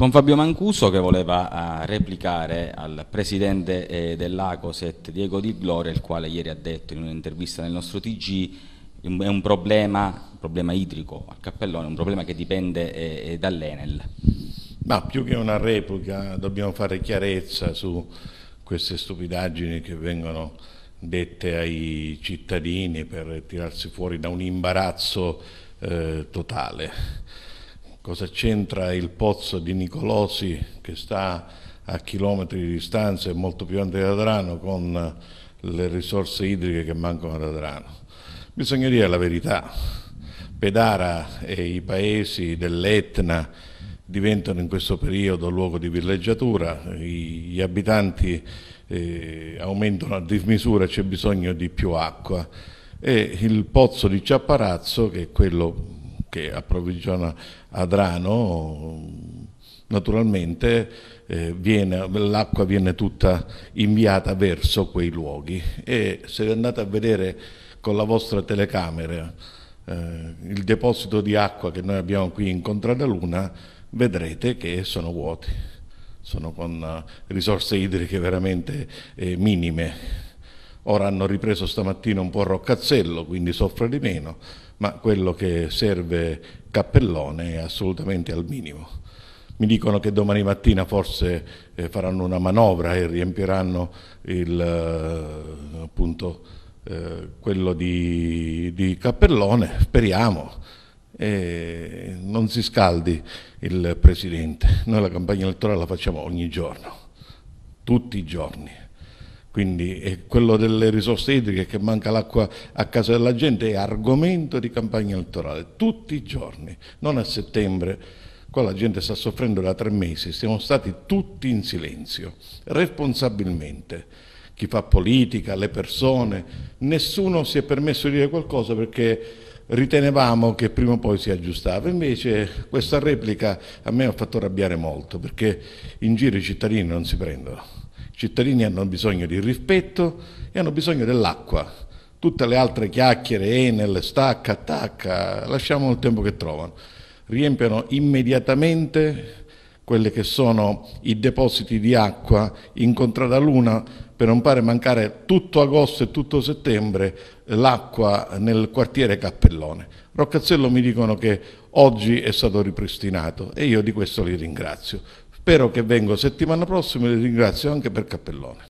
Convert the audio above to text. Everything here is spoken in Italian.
con Fabio Mancuso che voleva eh, replicare al presidente eh, dell'Acoset Diego Di Gloria, il quale ieri ha detto in un'intervista nel nostro TG è un problema, un problema idrico al cappellone, un problema che dipende eh, eh, dall'Enel. Ma più che una replica dobbiamo fare chiarezza su queste stupidaggini che vengono dette ai cittadini per tirarsi fuori da un imbarazzo eh, totale Cosa c'entra il pozzo di Nicolosi che sta a chilometri di distanza e molto più ampio di Adrano con le risorse idriche che mancano ad Adrano? Bisogna dire la verità. Pedara e i paesi dell'Etna diventano in questo periodo luogo di villeggiatura, gli abitanti eh, aumentano a dismisura, c'è bisogno di più acqua e il pozzo di Ciapparazzo, che è quello che approvvigiona Adrano naturalmente eh, l'acqua viene tutta inviata verso quei luoghi e se andate a vedere con la vostra telecamera eh, il deposito di acqua che noi abbiamo qui in Contrada Luna, vedrete che sono vuoti, sono con eh, risorse idriche veramente eh, minime. Ora hanno ripreso stamattina un po' Roccazzello, quindi soffre di meno, ma quello che serve Cappellone è assolutamente al minimo. Mi dicono che domani mattina forse eh, faranno una manovra e riempiranno il, eh, appunto, eh, quello di, di Cappellone, speriamo. E non si scaldi il Presidente, noi la campagna elettorale la facciamo ogni giorno, tutti i giorni. Quindi quello delle risorse idriche, che manca l'acqua a casa della gente, è argomento di campagna elettorale, tutti i giorni, non a settembre, qua la gente sta soffrendo da tre mesi, siamo stati tutti in silenzio, responsabilmente. Chi fa politica, le persone, nessuno si è permesso di dire qualcosa perché ritenevamo che prima o poi si aggiustava. Invece questa replica a me ha fatto arrabbiare molto perché in giro i cittadini non si prendono cittadini hanno bisogno di rispetto e hanno bisogno dell'acqua. Tutte le altre chiacchiere, Enel, stacca, attacca, lasciamo il tempo che trovano. Riempiono immediatamente quelli che sono i depositi di acqua in Contrada Luna per non fare mancare tutto agosto e tutto settembre l'acqua nel quartiere Cappellone. Roccazzello mi dicono che oggi è stato ripristinato e io di questo li ringrazio. Spero che vengo settimana prossima e li ringrazio anche per Cappellone.